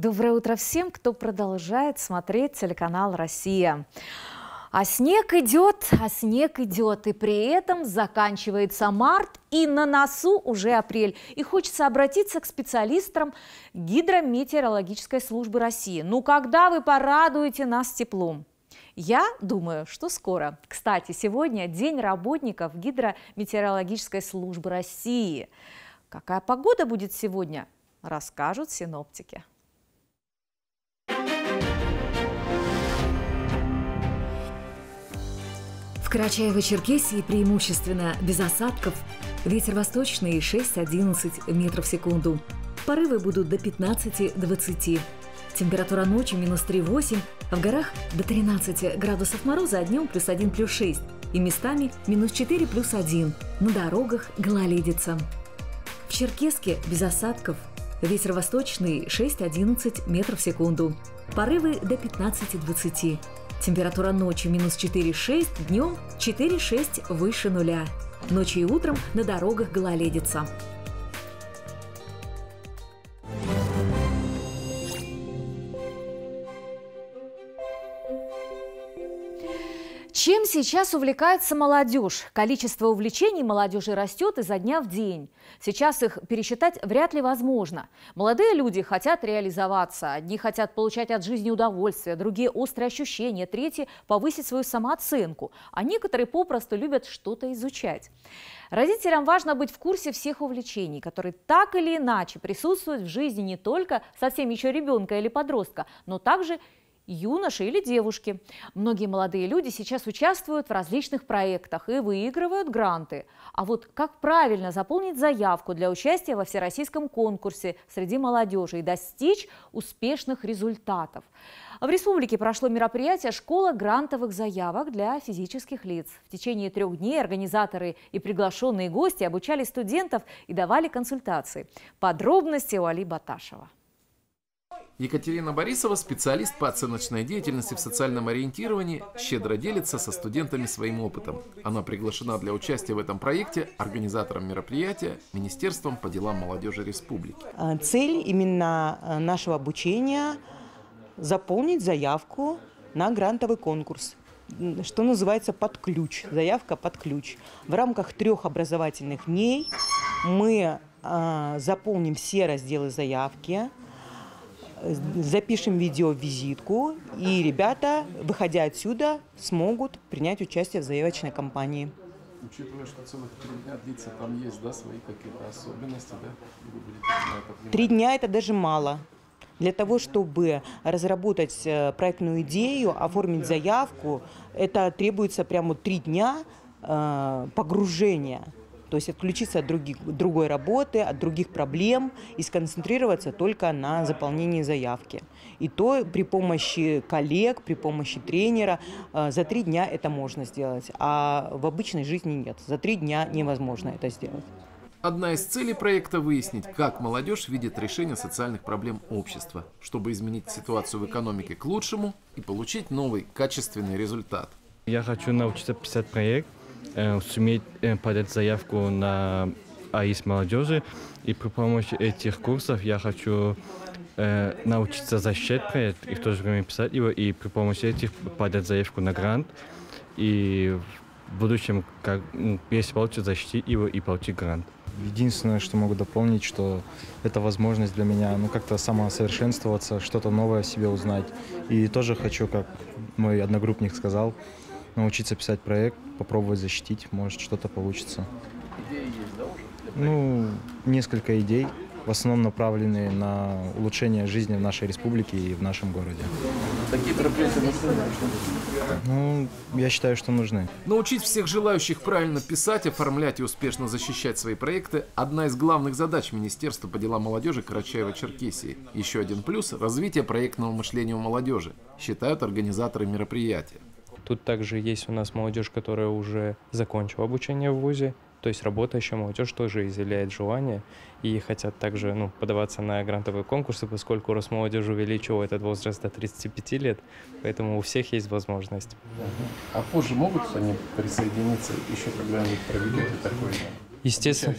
Доброе утро всем, кто продолжает смотреть телеканал «Россия». А снег идет, а снег идет, и при этом заканчивается март, и на носу уже апрель. И хочется обратиться к специалистам Гидрометеорологической службы России. Ну когда вы порадуете нас теплом? Я думаю, что скоро. Кстати, сегодня День работников Гидрометеорологической службы России. Какая погода будет сегодня, расскажут синоптики. Карачаево-Черкесии преимущественно без осадков. Ветер восточный 6-11 метров в секунду. Порывы будут до 15-20. Температура ночи минус 3,8, а в горах до 13 градусов мороза, а днем плюс 1, плюс 6. И местами минус 4, плюс 1. На дорогах гололедица. В Черкеске без осадков. Ветер восточный 6-11 метров в секунду. Порывы до 15-20. Температура ночью минус 4,6, днем 4,6 выше нуля. Ночью и утром на дорогах гололедица. Чем сейчас увлекается молодежь? Количество увлечений молодежи растет изо дня в день. Сейчас их пересчитать вряд ли возможно. Молодые люди хотят реализоваться. Одни хотят получать от жизни удовольствие, другие – острые ощущения, третьи – повысить свою самооценку. А некоторые попросту любят что-то изучать. Родителям важно быть в курсе всех увлечений, которые так или иначе присутствуют в жизни не только совсем еще ребенка или подростка, но также юноши или девушки. Многие молодые люди сейчас участвуют в различных проектах и выигрывают гранты. А вот как правильно заполнить заявку для участия во всероссийском конкурсе среди молодежи и достичь успешных результатов? В республике прошло мероприятие «Школа грантовых заявок для физических лиц». В течение трех дней организаторы и приглашенные гости обучали студентов и давали консультации. Подробности у Али Баташева. Екатерина Борисова, специалист по оценочной деятельности в социальном ориентировании, щедро делится со студентами своим опытом. Она приглашена для участия в этом проекте организатором мероприятия Министерством по делам молодежи республики. А, цель именно а, нашего обучения – заполнить заявку на грантовый конкурс что называется под ключ, заявка под ключ. В рамках трех образовательных дней мы а, заполним все разделы заявки, запишем видеовизитку, и ребята, выходя отсюда, смогут принять участие в заявочной кампании. Учитывая, что целых три дня длится, там есть да, свои какие-то особенности, да? три дня – это даже мало. Для того, чтобы разработать э, проектную идею, оформить заявку, это требуется прямо три дня э, погружения. То есть отключиться от других, другой работы, от других проблем и сконцентрироваться только на заполнении заявки. И то при помощи коллег, при помощи тренера э, за три дня это можно сделать, а в обычной жизни нет. За три дня невозможно это сделать. Одна из целей проекта – выяснить, как молодежь видит решение социальных проблем общества, чтобы изменить ситуацию в экономике к лучшему и получить новый качественный результат. Я хочу научиться писать проект, Э, суметь э, подать заявку на АИС молодежи. И при помощи этих курсов я хочу э, научиться защищать проект и в то же время писать его, и при помощи этих подать заявку на грант. И в будущем, как, ну, если получится, защитить его и получить грант. Единственное, что могу дополнить, что это возможность для меня ну, как-то самосовершенствоваться, что-то новое о себе узнать. И тоже хочу, как мой одногруппник сказал, научиться писать проект, попробовать защитить, может что-то получится. Идеи есть, да, уже? Ну, несколько идей, в основном направленные на улучшение жизни в нашей республике и в нашем городе. Такие мероприятия нужны? Ну, я считаю, что нужны. Научить всех желающих правильно писать, оформлять и успешно защищать свои проекты – одна из главных задач Министерства по делам молодежи Карачаева-Черкесии. Еще один плюс – развитие проектного мышления у молодежи, считают организаторы мероприятия. Тут также есть у нас молодежь, которая уже закончила обучение в ВУЗе, то есть работающая молодежь тоже изъявляет желание и хотят также ну, подаваться на грантовые конкурсы, поскольку раз молодежь увеличила этот возраст до 35 лет, поэтому у всех есть возможность. А позже могут они присоединиться, еще когда-нибудь проведете такой Естественно,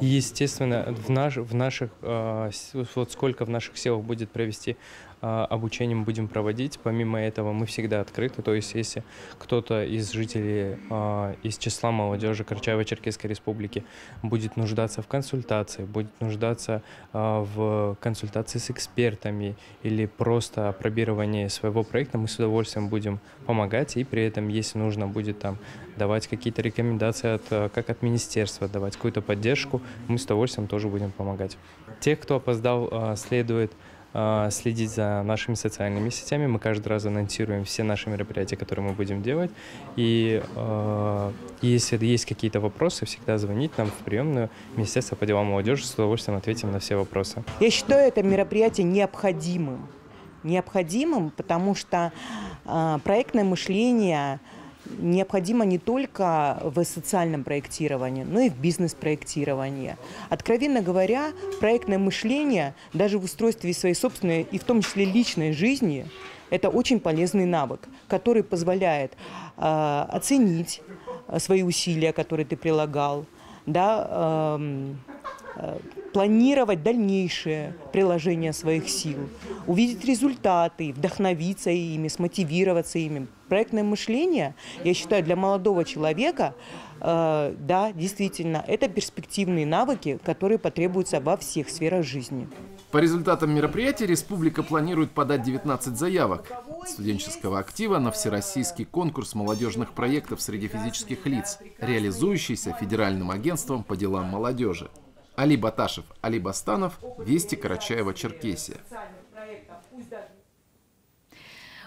естественно в, наш, в наших, э, вот сколько в наших селах будет провести а, обучением будем проводить. Помимо этого, мы всегда открыты. То есть, если кто-то из жителей, а, из числа молодежи Карачаево-Черкесской Республики будет нуждаться в консультации, будет нуждаться а, в консультации с экспертами или просто опробировании своего проекта, мы с удовольствием будем помогать. И при этом, если нужно будет там давать какие-то рекомендации, от, как от министерства, давать какую-то поддержку, мы с удовольствием тоже будем помогать. Тех, кто опоздал, следует а, следить за нашими социальными сетями. Мы каждый раз анонсируем все наши мероприятия, которые мы будем делать. И э, если есть какие-то вопросы, всегда звонить нам в приемную Министерство по делам молодежи. С удовольствием ответим на все вопросы. Я считаю это мероприятие необходимым. Необходимым, потому что э, проектное мышление – необходимо не только в социальном проектировании, но и в бизнес-проектировании. Откровенно говоря, проектное мышление даже в устройстве своей собственной и в том числе личной жизни – это очень полезный навык, который позволяет э, оценить э, свои усилия, которые ты прилагал, да, э, э, планировать дальнейшее приложение своих сил, увидеть результаты, вдохновиться ими, смотивироваться ими, Проектное мышление, я считаю, для молодого человека, э, да, действительно, это перспективные навыки, которые потребуются во всех сферах жизни. По результатам мероприятия республика планирует подать 19 заявок студенческого актива на всероссийский конкурс молодежных проектов среди физических лиц, реализующийся Федеральным агентством по делам молодежи. Али Баташев, Али Бастанов, Вести Карачаева, Черкесия.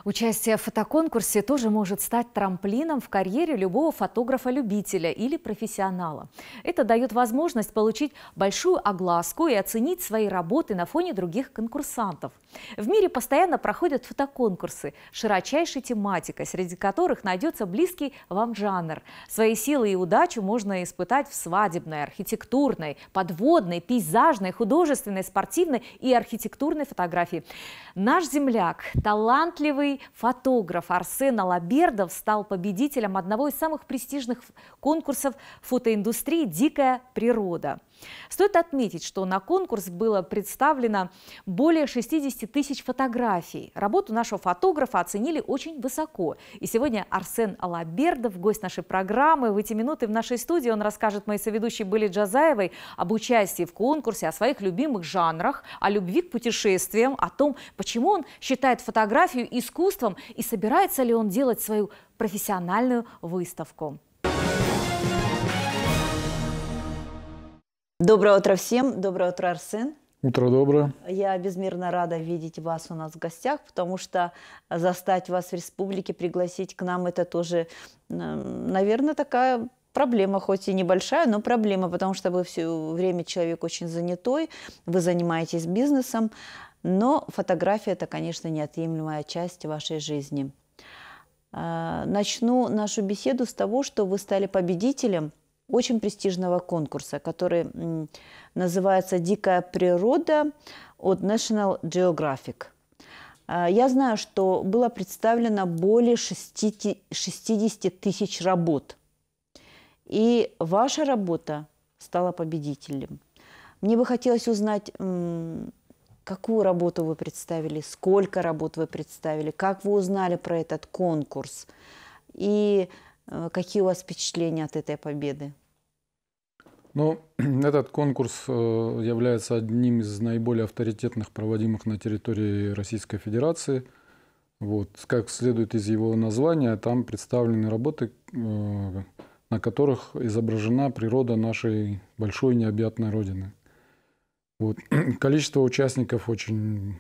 Участие в фотоконкурсе тоже может стать трамплином в карьере любого фотографа-любителя или профессионала. Это дает возможность получить большую огласку и оценить свои работы на фоне других конкурсантов. В мире постоянно проходят фотоконкурсы широчайшей тематика, среди которых найдется близкий вам жанр. Свои силы и удачу можно испытать в свадебной, архитектурной, подводной, пейзажной, художественной, спортивной и архитектурной фотографии. Наш земляк – талантливый Первый фотограф Арсен Алабердов стал победителем одного из самых престижных конкурсов фотоиндустрии «Дикая природа». Стоит отметить, что на конкурс было представлено более 60 тысяч фотографий. Работу нашего фотографа оценили очень высоко. И сегодня Арсен Алабердов, гость нашей программы. В эти минуты в нашей студии он расскажет моей соведущей Были Джазаевой об участии в конкурсе, о своих любимых жанрах, о любви к путешествиям, о том, почему он считает фотографию искусством и собирается ли он делать свою профессиональную выставку. Доброе утро всем. Доброе утро, Арсен. Утро доброе. Я безмерно рада видеть вас у нас в гостях, потому что застать вас в республике, пригласить к нам, это тоже, наверное, такая проблема, хоть и небольшая, но проблема, потому что вы все время человек очень занятой, вы занимаетесь бизнесом, но фотография – это, конечно, неотъемлемая часть вашей жизни. А, начну нашу беседу с того, что вы стали победителем – очень престижного конкурса, который называется «Дикая природа» от National Geographic. А, я знаю, что было представлено более 60, тысяч работ. И ваша работа стала победителем. Мне бы хотелось узнать, какую работу вы представили, сколько работ вы представили, как вы узнали про этот конкурс. И Э, какие у вас впечатления от этой победы? Ну, этот конкурс э, является одним из наиболее авторитетных, проводимых на территории Российской Федерации. Вот, как следует из его названия, там представлены работы, э, на которых изображена природа нашей большой необъятной Родины. Вот. Количество участников очень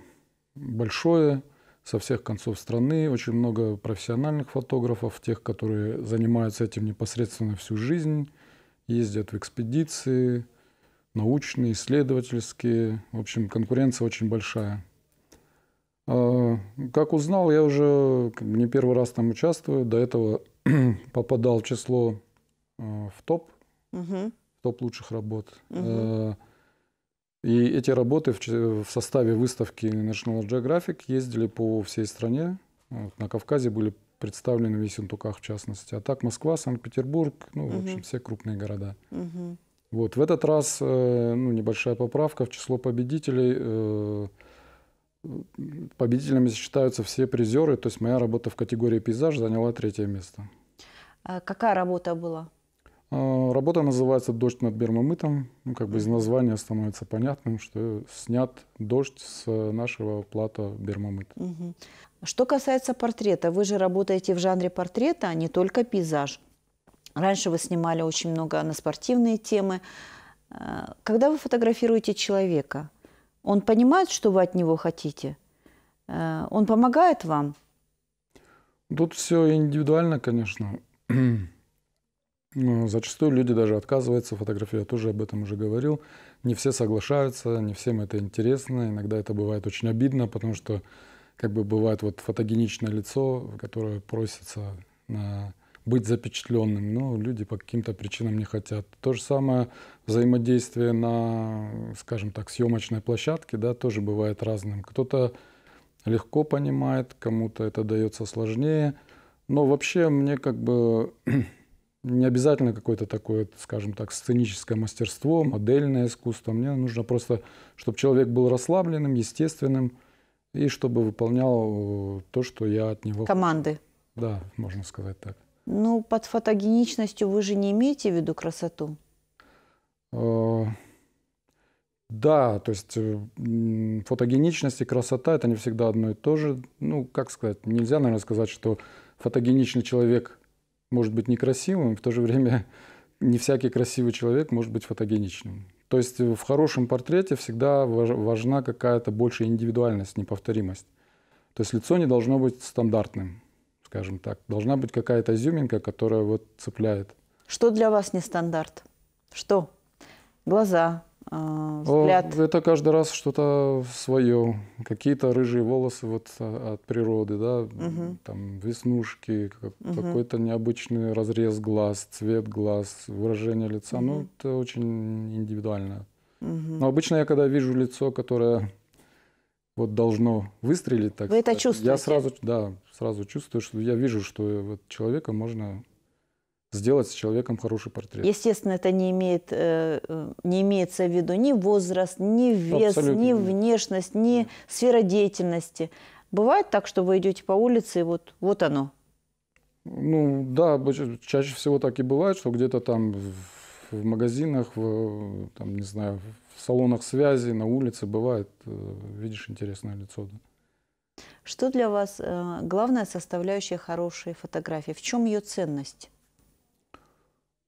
большое – со всех концов страны, очень много профессиональных фотографов, тех, которые занимаются этим непосредственно всю жизнь, ездят в экспедиции, научные, исследовательские. В общем, конкуренция очень большая. А, как узнал, я уже не первый раз там участвую. До этого попадал в число а, в топ, угу. в топ лучших работ. Угу. И эти работы в составе выставки National Geographic ездили по всей стране. На Кавказе были представлены в Ессентуках в частности. А так Москва, Санкт-Петербург, ну, угу. в общем, все крупные города. Угу. Вот. В этот раз э, ну, небольшая поправка в число победителей. Э, победителями считаются все призеры. То есть моя работа в категории пейзаж заняла третье место. А какая работа была? А, работа называется «Дождь над Бермамытом». Ну, как бы из названия становится понятным, что снят дождь с нашего плата Бермамыт. Что касается портрета, вы же работаете в жанре портрета, а не только пейзаж. Раньше вы снимали очень много на спортивные темы. А, когда вы фотографируете человека, он понимает, что вы от него хотите? А, он помогает вам? Тут все индивидуально, конечно. Э, зачастую люди даже отказываются фотографировать, я тоже об этом уже говорил. Не все соглашаются, не всем это интересно, иногда это бывает очень обидно, потому что как бы бывает вот фотогеничное лицо, которое просится на быть запечатленным, но люди по каким-то причинам не хотят. То же самое взаимодействие на, скажем так, съемочной площадке, да, тоже бывает разным. Кто-то легко понимает, кому-то это дается сложнее. Но вообще мне как бы не обязательно какое-то такое, скажем так, сценическое мастерство, модельное искусство. Мне нужно просто, чтобы человек был расслабленным, естественным, и чтобы выполнял э, то, что я от него... Команды. Да, можно сказать так. Ну, под фотогеничностью вы же не имеете в виду красоту? Э, да, то есть э, фотогеничность и красота – это не всегда одно и то же. Ну, как сказать, нельзя, наверное, сказать, что фотогеничный человек – может быть некрасивым, в то же время не всякий красивый человек может быть фотогеничным. То есть в хорошем портрете всегда важна какая-то большая индивидуальность, неповторимость. То есть лицо не должно быть стандартным, скажем так. Должна быть какая-то изюминка, которая вот цепляет. Что для вас не стандарт? Что? Глаза, а, взгляд? Это каждый раз что-то свое. Какие-то рыжие волосы вот а, от природы, да, угу. там веснушки, какой-то необычный разрез глаз, цвет глаз, выражение лица. Угу. Ну, это очень индивидуально. Угу. Но обычно я когда вижу лицо, которое вот должно выстрелить, так Вы сказать, это чувствуете? Я сразу, да, сразу чувствую, что я вижу, что вот человека можно сделать с человеком хороший портрет. Естественно, это не, имеет, э, э, не имеется в виду ни возраст, ни вес, Абсолютно. ни внешность, ни да. сфера деятельности. Бывает так, что вы идете по улице, и вот, вот оно. Ну да, чаще всего так и бывает, что где-то там в магазинах, в, там, не знаю, в салонах связи, на улице бывает, э, видишь интересное лицо. Да. Что для вас главная составляющая хорошей фотографии? В чем ее ценность?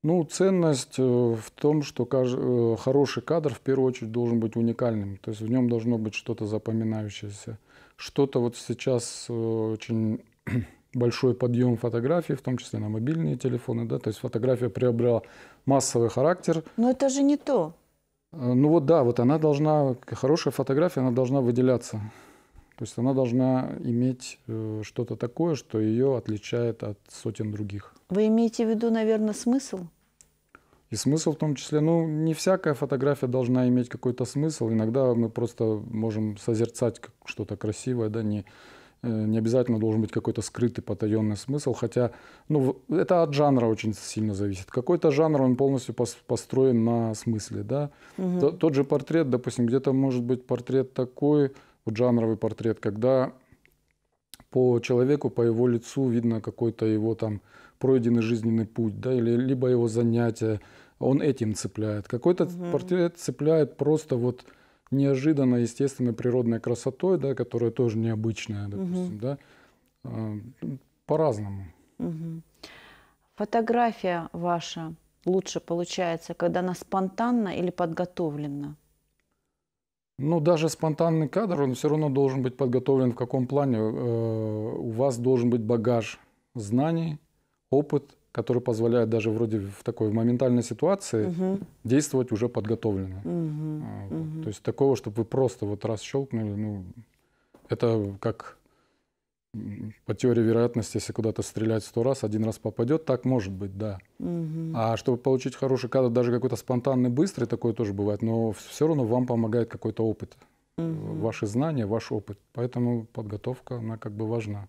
Ну, ценность э, в том, что э, хороший кадр в первую очередь должен быть уникальным. То есть в нем должно быть что-то запоминающееся. Что-то вот сейчас э, очень большой подъем фотографий, в том числе на мобильные телефоны, да, то есть фотография приобрела массовый характер. Но это же не то. Ну вот да, вот она должна, хорошая фотография, она должна выделяться. То есть она должна иметь что-то такое, что ее отличает от сотен других. Вы имеете в виду, наверное, смысл? И смысл в том числе, ну, не всякая фотография должна иметь какой-то смысл. Иногда мы просто можем созерцать что-то красивое, да, не, э, не обязательно должен быть какой-то скрытый, потаенный смысл. Хотя, ну, это от жанра очень сильно зависит. Какой-то жанр, он полностью построен на смысле, да. Угу. тот же портрет, допустим, где-то может быть портрет такой, вот жанровый портрет, когда по человеку, по его лицу видно какой-то его там пройденный жизненный путь, да, или либо его занятия, он этим цепляет. Какой-то угу. портрет цепляет просто вот неожиданно естественной природной красотой, да, которая тоже необычная, допустим, угу. да, а, по-разному. Угу. Фотография ваша лучше получается, когда она спонтанна или подготовлена? Ну, даже спонтанный кадр, он все равно должен быть подготовлен в каком плане. Э, у вас должен быть багаж знаний, опыт, который позволяет даже вроде в такой моментальной ситуации угу. действовать уже подготовленно. Угу. вот. угу. То есть такого, чтобы вы просто вот раз щелкнули, ну, это как по теории вероятности, если куда-то стрелять сто раз, один раз попадет, так может быть, да. Угу. А чтобы получить хороший кадр, даже какой-то спонтанный, быстрый, такое тоже бывает, но все равно вам помогает какой-то опыт, угу. ваши знания, ваш опыт. Поэтому подготовка, она как бы важна.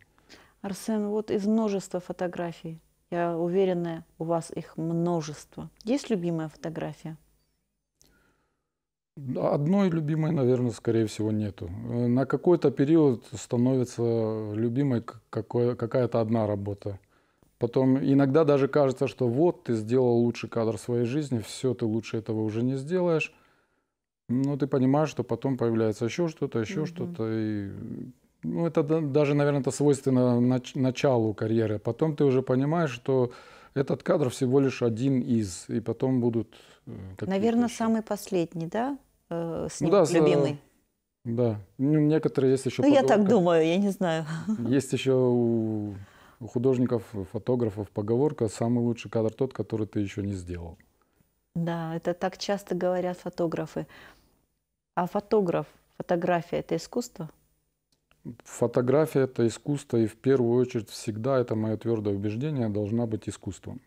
Арсен, вот из множества фотографий, я уверена, у вас их множество. Есть любимая фотография? Одной любимой, наверное, скорее всего, нету. Э, на какой-то период становится любимой какая-то одна работа. Потом иногда даже кажется, что вот ты сделал лучший кадр своей жизни, все, ты лучше этого уже не сделаешь. Но ты понимаешь, что потом появляется еще что-то, еще угу. что-то, и ну, это даже, наверное, это свойственно нач началу карьеры. Потом ты уже понимаешь, что этот кадр всего лишь один из, и потом будут... Э, наверное, еще. самый последний, да? Э, с ну, да, э, любимый. Да. Ну, некоторые есть еще... Ну, я так думаю, я не знаю. Есть еще у, у художников, фотографов поговорка «самый лучший кадр тот, который ты еще не сделал». Да, это так часто говорят фотографы. А фотограф, фотография – это искусство? Фотография – это искусство, и в первую очередь всегда, это мое твердое убеждение, должна быть искусством.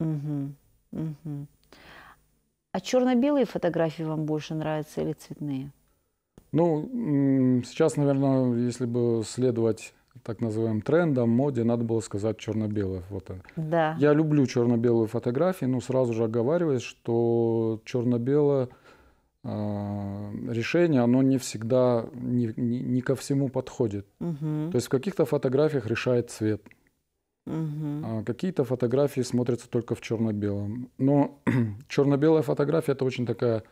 Угу, угу. А черно-белые фотографии вам больше нравятся или цветные? Ну, сейчас, наверное, если бы следовать так называемым трендам моде, надо было сказать черно-белое фото. Да. Я люблю черно-белые фотографии, но сразу же оговариваюсь, что черно-белое – Э, решение, оно не всегда, не, не, не ко всему подходит. Угу. То есть в каких-то фотографиях решает цвет, угу. а какие-то фотографии смотрятся только в черно-белом. Но черно-белая фотография это очень такая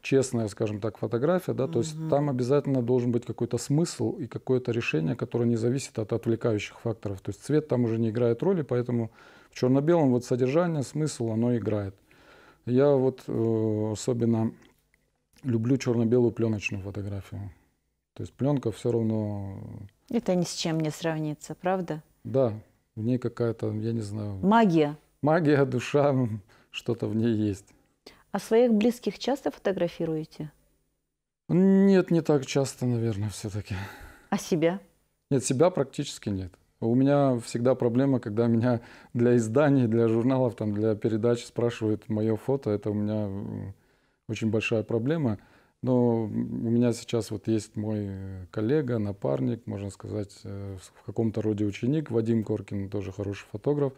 честная, скажем так, фотография, да, то угу. есть там обязательно должен быть какой-то смысл и какое-то решение, которое не зависит от отвлекающих факторов. То есть цвет там уже не играет роли, поэтому в черно-белом вот содержание, смысл, оно играет. Я вот э, особенно люблю черно-белую пленочную фотографию. То есть пленка все равно... Э, Это ни с чем не сравнится, правда? Да, в ней какая-то, я не знаю... Магия. Магия, душа, что-то в ней есть. А своих близких часто фотографируете? Нет, не так часто, наверное, все-таки. А себя? Нет, себя практически нет. У меня всегда проблема, когда меня для изданий, для журналов, там, для передач спрашивают мое фото. Это у меня очень большая проблема. Но у меня сейчас вот есть мой э, коллега, напарник, можно сказать, э, в каком-то роде ученик, Вадим Коркин, тоже хороший фотограф.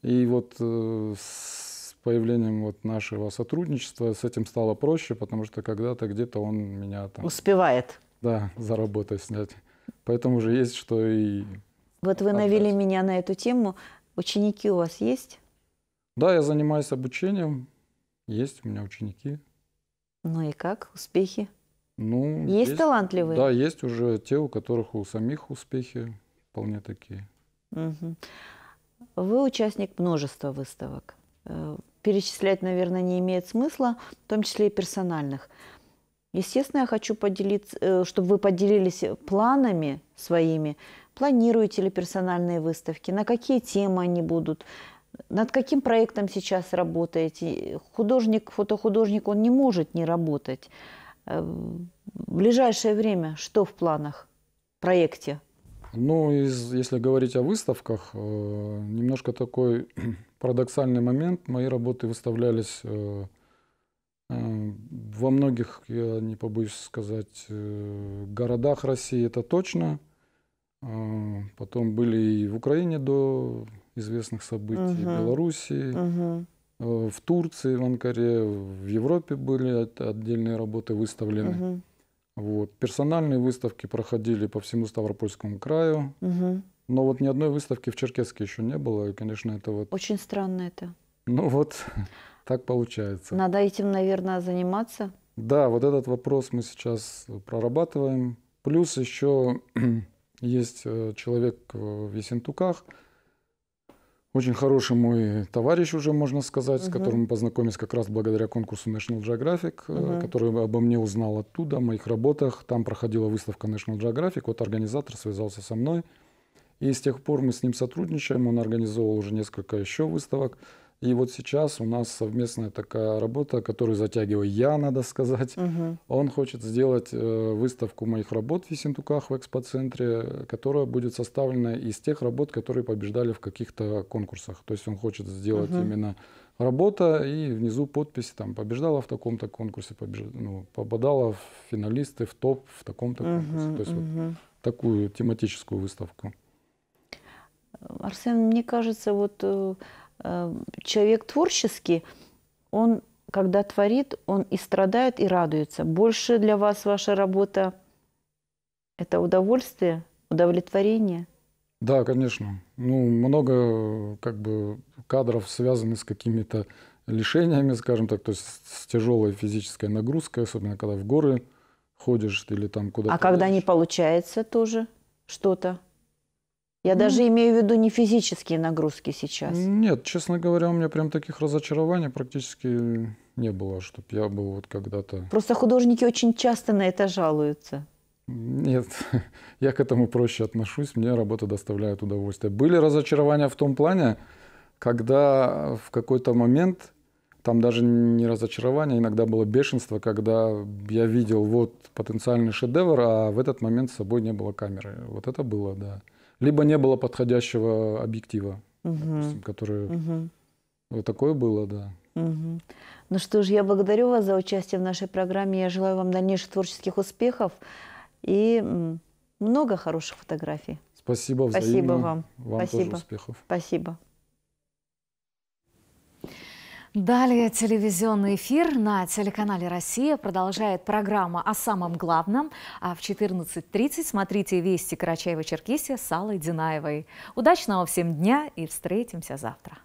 И вот э, с появлением вот нашего сотрудничества с этим стало проще, потому что когда-то где-то он меня там... Успевает. Да, за работой снять. Поэтому уже есть что и... Вот вы отдать. навели меня на эту тему. Ученики у вас есть? Да, я занимаюсь обучением. Есть у меня ученики. Ну и как успехи? Ну, есть, есть талантливые? Да, есть уже те, у которых у самих успехи вполне такие. Угу. Вы участник множества выставок. Э, перечислять, наверное, не имеет смысла, в том числе и персональных. Естественно, я хочу поделиться, э, чтобы вы поделились планами своими. Планируете ли персональные выставки? На какие темы они будут? Над каким проектом сейчас работаете? Художник, фотохудожник, он не может не работать. Э, в ближайшее время что в планах, проекте? Ну, из, если говорить о выставках, э, немножко такой парадоксальный момент. Мои работы выставлялись э, во многих, я не побоюсь сказать, городах России, это точно. потом были и в Украине до известных событий угу. Белоруссии, угу. Э, в Турции, в Анкаре, в Европе были отдельные работы выставлены. Угу. Вот. Персональные выставки проходили по всему Ставропольскому краю. Угу. Но вот ни одной выставки в Черкесске еще не было, и, конечно, это вот... Очень странно это. Ну вот, так получается. Надо этим, наверное, заниматься. Да, вот этот вопрос мы сейчас прорабатываем. Плюс еще есть э, человек э, в Есентуках, очень хороший мой товарищ уже, можно сказать, uh-huh. с которым мы познакомились как раз благодаря конкурсу National Geographic, uh-huh. который обо мне узнал оттуда, о моих работах. Там проходила выставка National Geographic, вот организатор связался со мной. И с тех пор мы с ним сотрудничаем, он организовал уже несколько еще выставок. uh и вот сейчас у нас совместная такая работа, которую затягиваю я, надо сказать. Угу. Он хочет сделать э, выставку моих работ в Ессентуках в экспоцентре, которая будет составлена из тех работ, которые побеждали в каких-то конкурсах. То есть он хочет сделать угу. именно работа и внизу подпись там побеждала в таком-то конкурсе, побеж... ну, попадала в финалисты, в топ в таком-то угу, конкурсе. То есть угу. вот такую тематическую выставку. Арсен, мне кажется, вот э, Э, человек творческий, он, когда творит, он и страдает, и радуется. Больше для вас ваша работа – это удовольствие, удовлетворение? Да, конечно. Ну, много как бы кадров связаны с какими-то лишениями, скажем так, то есть с тяжелой физической нагрузкой, особенно когда в горы ходишь или там куда-то. А когда едешь. не получается тоже что-то? Я mm. даже имею в виду не физические нагрузки сейчас. Нет, честно говоря, у меня прям таких разочарований практически не было, чтобы я был вот когда-то... Просто художники очень часто на это жалуются. Нет, я к этому проще отношусь, мне работа доставляет удовольствие. Были разочарования в том плане, когда в какой-то момент, там даже не разочарование, иногда было бешенство, когда я видел вот потенциальный шедевр, а в этот момент с собой не было камеры. Вот это было, да. Либо не было подходящего объектива, угу. допустим, который... Угу. Вот такое было, да. Угу. Ну что ж, я благодарю вас за участие в нашей программе. Я желаю вам дальнейших творческих успехов и много хороших фотографий. Спасибо, взаимно. Спасибо вам. Вам Спасибо. тоже успехов. Спасибо. Далее телевизионный эфир на телеканале «Россия» продолжает программа о самом главном. А в 14.30 смотрите «Вести Карачаева-Черкесия» с Аллой Динаевой. Удачного всем дня и встретимся завтра.